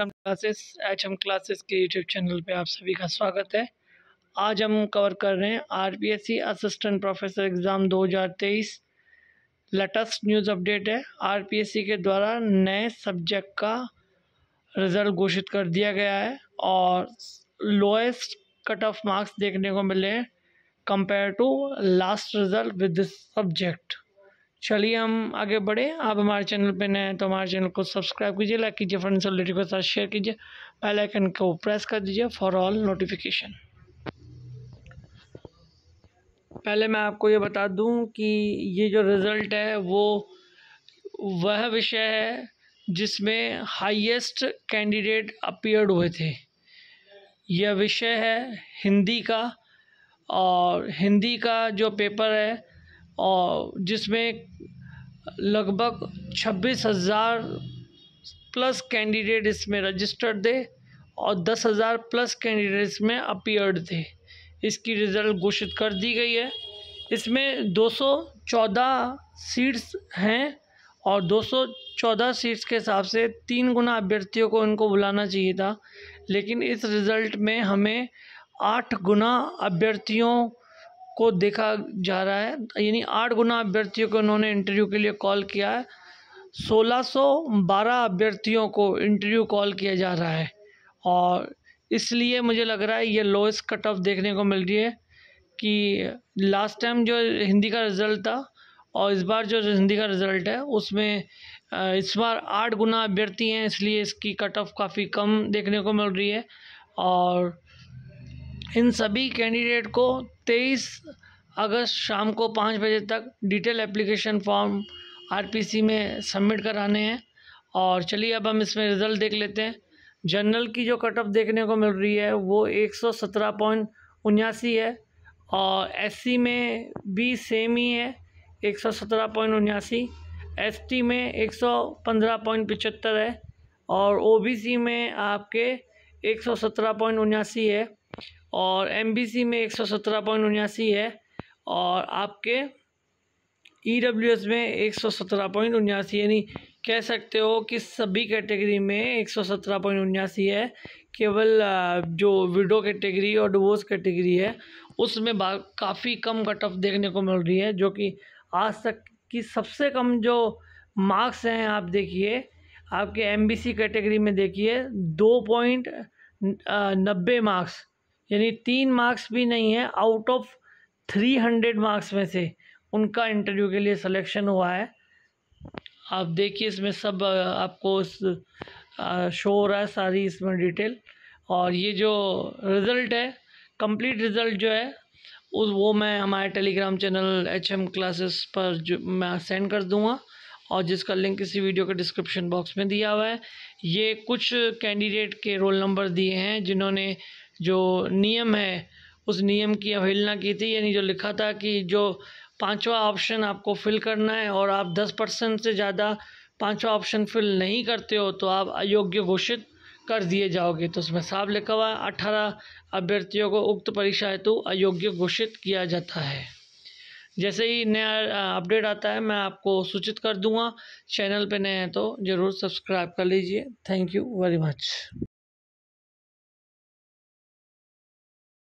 welcome classes H M classes के YouTube channel पे आप सभी का स्वागत है आज हम कवर कर रहे हैं RPSC assistant professor exam 2023 latest news update है आरपीएससी e के द्वारा नए सब्जेक्ट का रिज़ल्ट घोषित कर दिया गया है और लोएस्ट कट ऑफ मार्क्स देखने को मिले हैं compare to last result with this subject चलिए हम आगे बढ़े आप हमारे चैनल पे नए हैं तो हमारे चैनल को सब्सक्राइब कीजिए लाइक कीजिए फ्रेंड्स और रिलेटिव के साथ शेयर कीजिए बेल आइकन को प्रेस कर दीजिए फॉर ऑल नोटिफिकेशन पहले मैं आपको ये बता दूं कि ये जो रिज़ल्ट है वो वह विषय है जिसमें हाईएस्ट कैंडिडेट अपियर्ड हुए थे यह विषय है हिंदी का और हिंदी का जो पेपर है और जिसमें लगभग छब्बीस हज़ार प्लस कैंडिडेट इसमें रजिस्टर्ड थे और दस हज़ार प्लस कैंडिडेट इसमें अपियर्ड थे इसकी रिज़ल्ट घोषित कर दी गई है इसमें दो सौ चौदह सीट्स हैं और दो सौ चौदह सीट्स के हिसाब से तीन गुना अभ्यर्थियों को इनको बुलाना चाहिए था लेकिन इस रिज़ल्ट में हमें आठ गुना अभ्यर्थियों को देखा जा रहा है यानी आठ गुना अभ्यर्थियों को उन्होंने इंटरव्यू के लिए कॉल किया है 1612 अभ्यर्थियों को इंटरव्यू कॉल किया जा रहा है और इसलिए मुझे लग रहा है ये लोएस्ट कट ऑफ देखने को मिल रही है कि लास्ट टाइम जो हिंदी का रिज़ल्ट था और इस बार जो हिंदी का रिज़ल्ट है उसमें इस बार आठ गुना अभ्यर्थी हैं इसलिए इसकी कट ऑफ काफ़ी कम देखने को मिल रही है और इन सभी कैंडिडेट को 23 अगस्त शाम को पाँच बजे तक डिटेल एप्लीकेशन फॉर्म आरपीसी में सबमिट कराने हैं और चलिए अब हम इसमें रिज़ल्ट देख लेते हैं जनरल की जो कट ऑफ देखने को मिल रही है वो एक सौ सत्रह पॉइंट उन्यासी है और एससी में भी सेम ही है एक सौ सत्रह पॉइंट उन्यासी एसटी में एक सौ पंद्रह पॉइंट पचहत्तर है और ओबीसी में आपके एक सौ सत्रह पॉइंट उन्यासी है और एम में एक सौ सत्रह पॉइंट उन्यासी है और आपके ई e एस में एक सौ सत्रह पॉइंट उन्यासी यानी कह सकते हो कि सभी कैटेगरी में एक सौ सत्रह पॉइंट उन्यासी है केवल जो विडो कैटेगरी और डिवोर्स कैटेगरी है उसमें काफ़ी कम कट ऑफ देखने को मिल रही है जो कि आज तक की सबसे कम जो मार्क्स हैं आप देखिए आपके एमबीसी कैटेगरी में देखिए दो पॉइंट नब्बे मार्क्स यानी तीन मार्क्स भी नहीं है out of three hundred marks में से उनका इंटरव्यू के लिए सिलेक्शन हुआ है आप देखिए इसमें सब आपको शो हो रहा है सारी इसमें डिटेल और ये जो रिज़ल्ट है कंप्लीट रिज़ल्ट जो है उस वो मैं हमारे Telegram channel H M classes पर जो मैं सेंड कर दूँगा और जिसका लिंक इसी वीडियो के डिस्क्रिप्शन बॉक्स में दिया हुआ है ये कुछ कैंडिडेट के रोल नंबर दिए हैं जिन्होंने जो नियम है उस नियम की अवहेलना की थी यानी जो लिखा था कि जो पांचवा ऑप्शन आपको फिल करना है और आप दस परसेंट से ज़्यादा पांचवा ऑप्शन फिल नहीं करते हो तो आप अयोग्य घोषित कर दिए जाओगे तो उसमें साफ लिखा हुआ है अठारह अभ्यर्थियों को उक्त परीक्षा हेतु अयोग्य घोषित किया जाता है जैसे ही नया अपडेट आता है मैं आपको सूचित कर दूंगा चैनल पे नए हैं तो ज़रूर सब्सक्राइब कर लीजिए थैंक यू वेरी मच